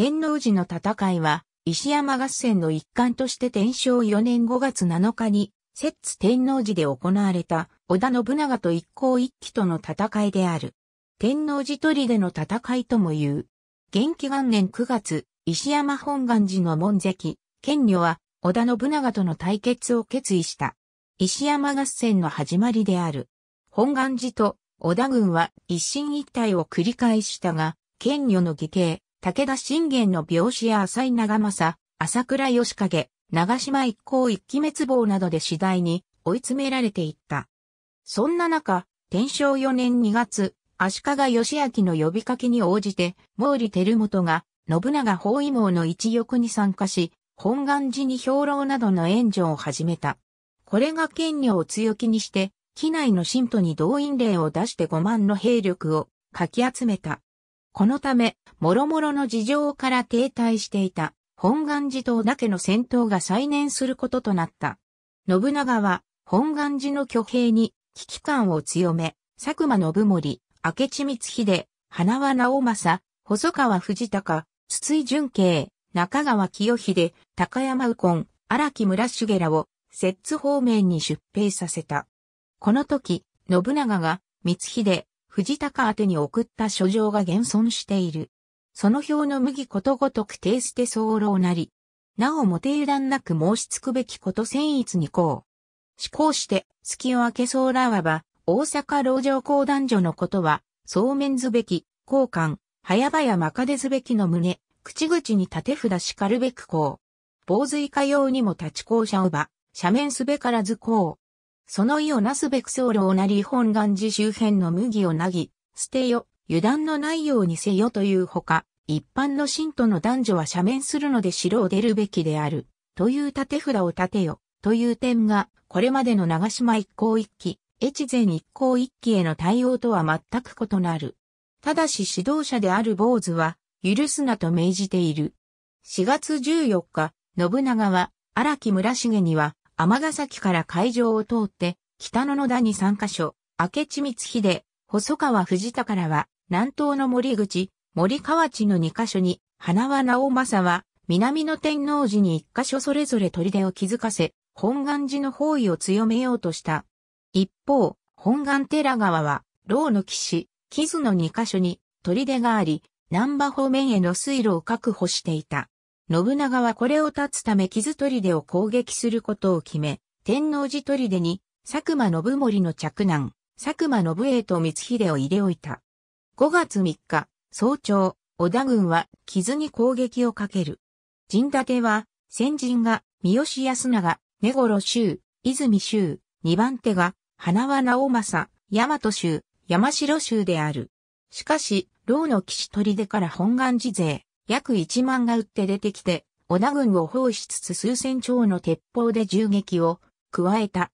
天王寺の戦いは、石山合戦の一環として天正4年5月7日に、摂津天王寺で行われた、織田信長と一向一揆との戦いである。天王寺りでの戦いとも言う。元気元年9月、石山本願寺の門跡、賢女は、織田信長との対決を決意した。石山合戦の始まりである。本願寺と織田軍は一進一退を繰り返したが、権女の義兄、武田信玄の病死や浅井長政、朝倉義景、長島一行一期滅亡などで次第に追い詰められていった。そんな中、天正4年2月、足利義明の呼びかけに応じて、毛利輝元が、信長包囲網の一翼に参加し、本願寺に兵糧などの援助を始めた。これが権力を強気にして、機内の信徒に動員令を出して5万の兵力をかき集めた。このため、諸々の事情から停滞していた本願寺島だけの戦闘が再燃することとなった。信長は本願寺の挙兵に危機感を強め、佐久間信盛、明智光秀、花輪直政、細川藤高、筒井淳慶、中川清秀、高山右近、荒木村重らを、摂津方面に出兵させた。この時、信長が、光秀、藤高宛に送った書状が現存している。その表の麦ことごとく定捨て候なり。なおも定断なく申しつくべきこと戦逸にこう。思考して、月を明けそうらわば、大阪老城公団所のことは、そうめんずべき、交換、早々まかでずべきの胸、口々に立て札しかるべくこう。防水化用にも立ち校舎をば、斜面すべからずこう。その意をなすべく僧侶をなり本願寺周辺の麦をなぎ、捨てよ、油断のないようにせよというほか、一般の信徒の男女は斜面するので城を出るべきである、という立て札を立てよ、という点が、これまでの長島一向一揆、越前一向一揆への対応とは全く異なる。ただし指導者である坊主は、許すなと命じている。4月14日、信長は、荒木村重には、尼崎から会場を通って、北野野田に3カ所、明智光秀、細川藤田からは、南東の森口、森河内の2カ所に、花輪直政は、南の天皇寺に1カ所それぞれ砦を築かせ、本願寺の包囲を強めようとした。一方、本願寺川は、牢の岸、木津の2カ所に、砦があり、南波方面への水路を確保していた。信長はこれを断つため傷砦を攻撃することを決め、天王寺砦に佐久間信盛の嫡男、佐久間信栄と光秀を入れ置いた。5月3日、早朝、織田軍は傷に攻撃をかける。陣立ては、先陣が三好康長、根頃州、泉州、二番手が、花輪直政、大和州、山城州である。しかし、牢の騎士砦から本願寺勢、約1万が撃って出てきて、織田軍を包囲しつつ数千丁の鉄砲で銃撃を加えた。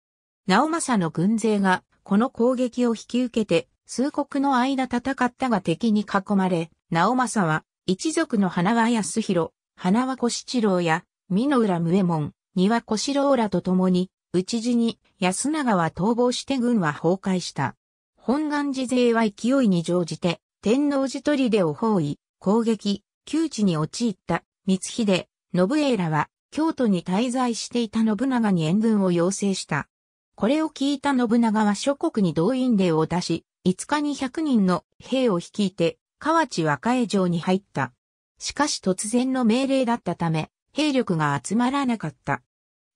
直政の軍勢がこの攻撃を引き受けて数国の間戦ったが敵に囲まれ、直政は一族の花輪康弘、花輪小七郎や、美濃浦無右衛門、庭小四郎らと共に、討ち死に安永は逃亡して軍は崩壊した。本願寺勢は勢いに乗じて、天皇寺砦を包囲、攻撃、窮地に陥った光秀、信栄らは京都に滞在していた信長に援軍を要請した。これを聞いた信長は諸国に動員令を出し、5日に100人の兵を率いて、河内和江城に入った。しかし突然の命令だったため、兵力が集まらなかった。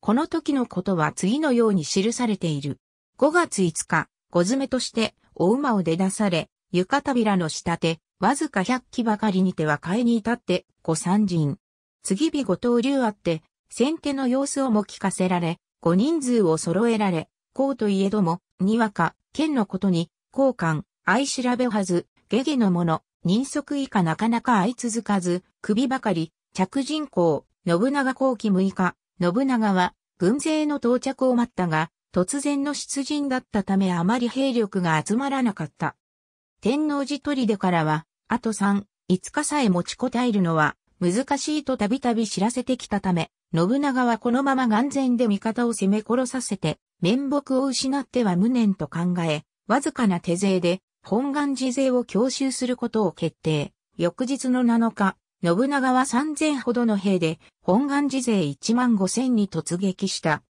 この時のことは次のように記されている。5月5日、小詰めとして、お馬を出だされ、床扉の下手、わずか百0機ばかりにては買いに至って御参人。次日後藤竜あって、先手の様子をも聞かせられ、ご人数を揃えられ、こうといえども、にわか、剣のことに、交換、相調べはず、下下の者、人足以下なかなか相続かず、首ばかり、着人公、信長後期6日、信長は、軍勢の到着を待ったが、突然の出陣だったためあまり兵力が集まらなかった。天王寺砦からは、あと3、5日さえ持ちこたえるのは難しいとたびたび知らせてきたため、信長はこのまま眼前で味方を攻め殺させて、面目を失っては無念と考え、わずかな手勢で本願寺勢を強襲することを決定。翌日の7日、信長は3000ほどの兵で本願寺勢1万5000に突撃した。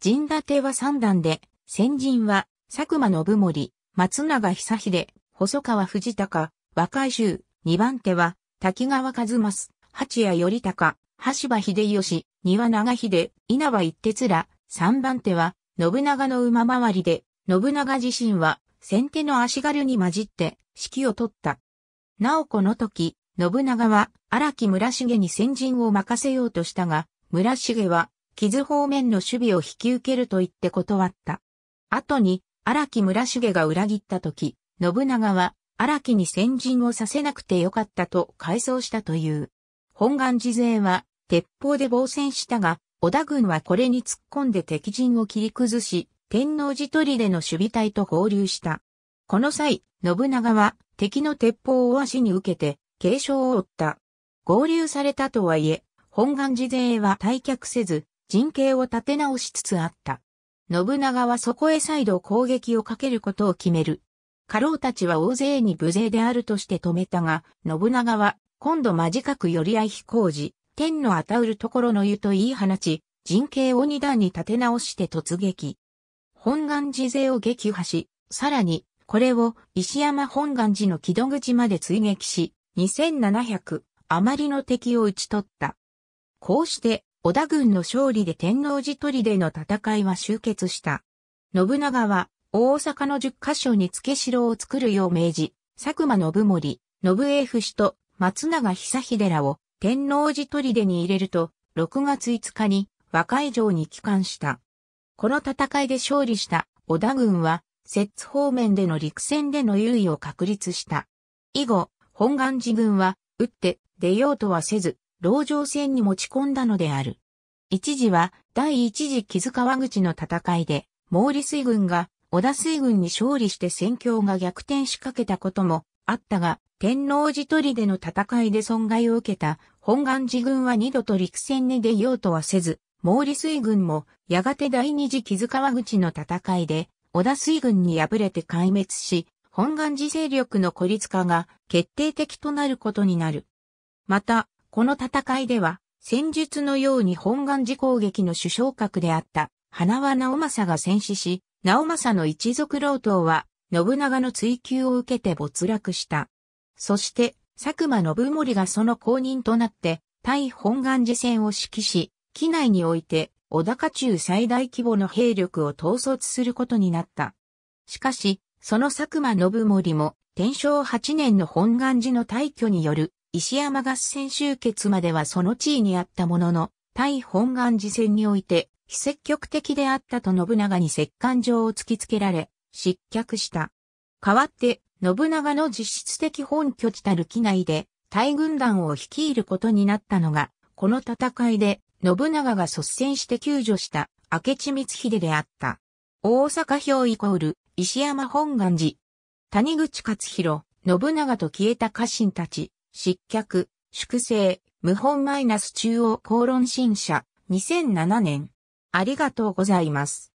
陣立は3段で、先陣は佐久間信盛、松永久秀、細川藤高、若い衆、二番手は、滝川和正、八谷頼隆、橋場秀吉、庭長秀、稲葉一徹ら、三番手は、信長の馬回りで、信長自身は、先手の足軽に混じって、指揮を取った。なおこの時、信長は荒木村重に先陣を任せようとしたが、村重は、傷方面の守備を引き受けると言って断った。後に、荒木村重が裏切った時、信長は荒木に先陣をさせなくてよかったと回想したという。本願寺勢は鉄砲で防戦したが、織田軍はこれに突っ込んで敵陣を切り崩し、天王寺砦の守備隊と合流した。この際、信長は敵の鉄砲を足に受けて軽傷を負った。合流されたとはいえ、本願寺勢は退却せず、陣形を立て直しつつあった。信長はそこへ再度攻撃をかけることを決める。家老たちは大勢に無勢であるとして止めたが、信長は、今度間近く寄り合い飛行時、天のあたうるところの湯と言い放ち、陣形を二段に立て直して突撃。本願寺勢を撃破し、さらに、これを石山本願寺の木戸口まで追撃し、2700余りの敵を討ち取った。こうして、織田軍の勝利で天皇寺砦の戦いは終結した。信長は大阪の10カ所に付け城を作るよう命じ、佐久間信盛、信英不死と松永久秀らを天王寺砦に入れると、6月5日に和解城に帰還した。この戦いで勝利した織田軍は、摂津方面での陸戦での優位を確立した。以後、本願寺軍は、打って出ようとはせず、牢城戦に持ち込んだのである。一時は、第一次木津川口の戦いで、毛利水軍が織田水軍に勝利して戦況が逆転しかけたこともあったが、天王寺りでの戦いで損害を受けた本願寺軍は二度と陸戦に出ようとはせず、毛利水軍もやがて第二次木津川口の戦いで織田水軍に敗れて壊滅し、本願寺勢力の孤立化が決定的となることになる。また、この戦いでは、戦術のように本願寺攻撃の主将格であった花輪直政が戦死し、直政の一族老党は、信長の追求を受けて没落した。そして、佐久間信盛がその後任となって、対本願寺戦を指揮し、機内において、小高中最大規模の兵力を統率することになった。しかし、その佐久間信盛も、天正8年の本願寺の退去による石山合戦終結まではその地位にあったものの、対本願寺戦において、非積極的であったと信長に折棺状を突きつけられ、失脚した。代わって、信長の実質的本拠地たる機内で、大軍団を率いることになったのが、この戦いで、信長が率先して救助した、明智光秀であった。大阪表イコール、石山本願寺。谷口勝弘、信長と消えた家臣たち、失脚、粛清、無本マイナス中央公論新社、2007年。ありがとうございます。